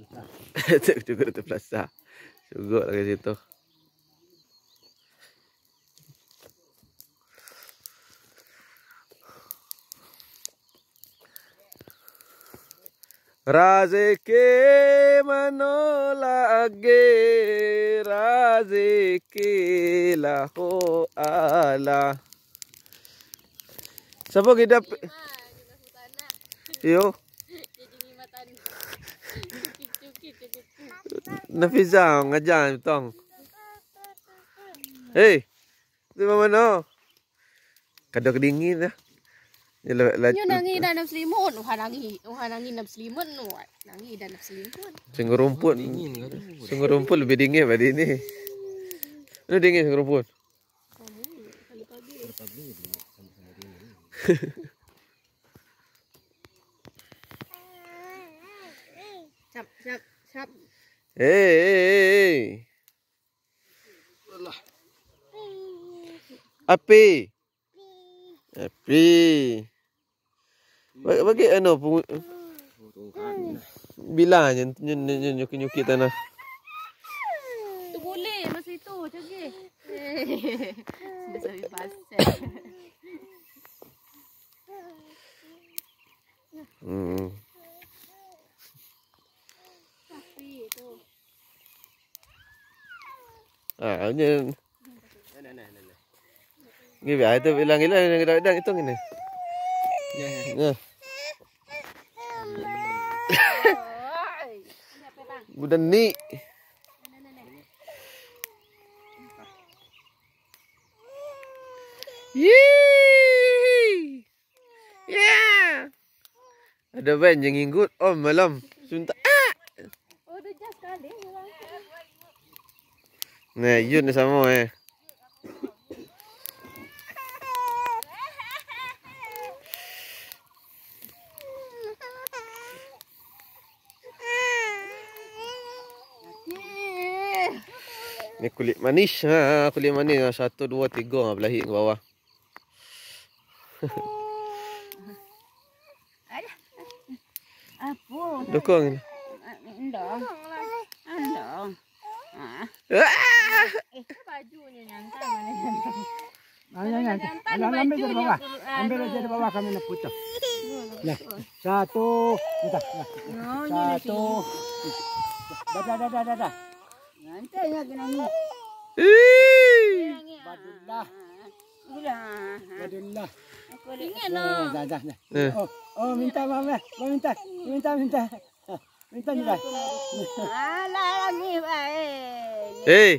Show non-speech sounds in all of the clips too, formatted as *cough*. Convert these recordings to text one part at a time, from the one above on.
terpelasah. Cukup terpelasah. Cukup lah kat situ. Razeke manola age Razeke laho ala Siapa kita dapat? Yo. Nafiza ngajar betong. Hei. Di mana? Kada kadang dingin lah. la nangi dalam selimut. Uha nangi. Uha nangi nap selimut. Nangi dalam selimut. Sungguh rumput. Sungguh rumput lebih dingin pada ini. Ini dingin sungai rumput. Jump, jump. Siap. Hey. Allah. Api. Api. Bagi bagi anu pun. Bilang je nyuki-nyuki tanah. Tu boleh masa itu macam ni. *laughs* sampai Mm-hmm. Ah, ha, ini. Nah, Ni biar itu hilang hilang yang kita pedang itu ini. Ya. Ya. *laughs* Budak ni. Yee! Yeah. Ada ben jengingut. Oh malam. Suntak. Nah, yun na sa eh. Ni kulit manis ha, kulit manis satu dua tiga ha belahi ke bawah. Apa? Dukung. Ndak. Ndak. Ah. Ambil aja ambil ambil dari bawah. Ambil aja dari bawah kami nak putar. satu, Satu. Dah dah dah dah dah. Nanti ya kena ni. Ih. Badillah. Sudah. Badillah. Ingat no. Dah dah dah. Oh, minta mama. Mau minta. Minta minta. Minta juga. Eh.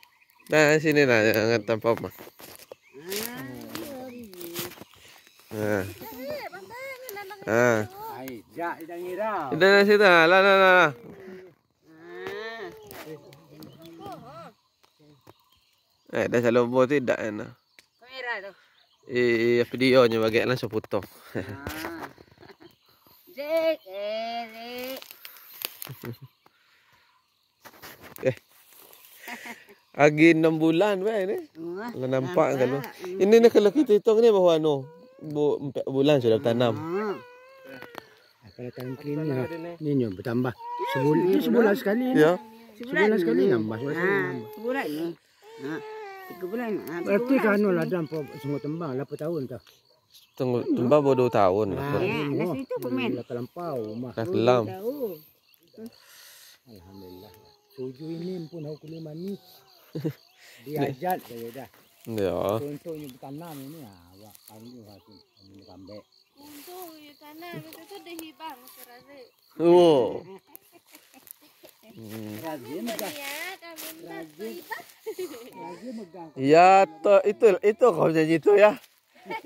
Dah sini lah jangan tampak mah. Ah. Ah. ah. dah ngira. Dah dah situ. Lah lah lah. lah. Ah. Eh, dah selo bot tidak kan. Kamera tu. Eh, apa dia oh, nya bagi langsung potong. Ha. Ah. *laughs* Jek, eh, *laughs* Lagi enam bulan weh ni. Kalau nampak kan. Ini ni kalau kita hitung ni bahawa no. Bu, 4 bulan sudah tanam. Ha. Ah. Kalau tanam kini ha. Ni ni bertambah. Sebulan ini sebulan sekali Ya. Sebulan sekali nambah. Ha. Sebulan ni. Ha. Tiga bulan. Berarti kan lah dalam semua tembang. Lapa tahun tak? Tunggu, tembang berdua tahun. Lah. ya, dah situ pemen. Dah kelampau. Dah kelam. Alhamdulillah. Tujuh ini pun aku boleh manis. *laughs* Diajat saya dah. Ya. Untungnya bertanam ini awak ha, Awak panggil hasil. Ambil kambek. Untungnya tanam. Itu tu oh. *laughs* hmm. ah? dah hibang. Serazik. Oh. *laughs* Ya to itu itu kau nyanyi itu ya? Ya, ya.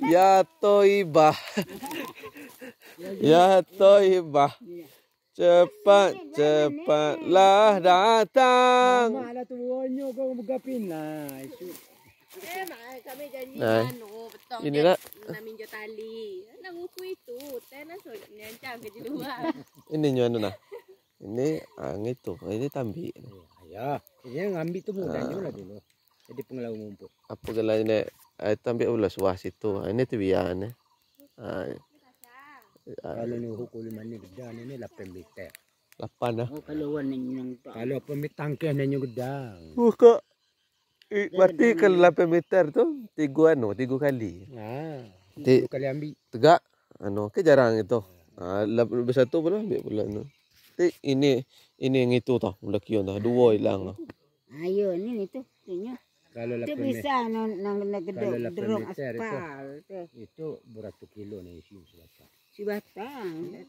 ya to ibah. Ya to ibah cepat cepatlah datang. Malah tu wonyo kau begapin lah. Isu. Eh, kami jadi nah. oh betong. Inilah nak minjo tali. Nak ngukur itu, tenan so nyancang ke luar. *laughs* Ini nyo tu nah. Ini ang ah, itu, ini tambi. Ya, ini yang ambil tu mudah ah. jula dulu. Jadi pengelau mumpuk. Apa gelanya ni? Eh? Ai eh, tambi suah situ. Ah, ini tu biar ni. Ah. Kalau ah. ni hukum lima ni gedah ni ni lapan meter. Lapan lah. kalau wan ni yang Kalau apa meter tangkai ni yang gedah. Oh, kak. Eh, berarti kalau lapan meter tu, tiga anu, tiga kali. Ah, tiga kali ambil. Tegak. Anu, ke jarang itu. Ah, lapan besar tu pula ambil pula anu. Ti ini ini yang itu tau, lelaki yang dah dua ah. hilang lah. Ayo ni ni tu, tanya. Kalau lapan meter. Tu bisa nang nang gedok, gedok aspal. Itu beratus kilo ni isu sudah. she back down.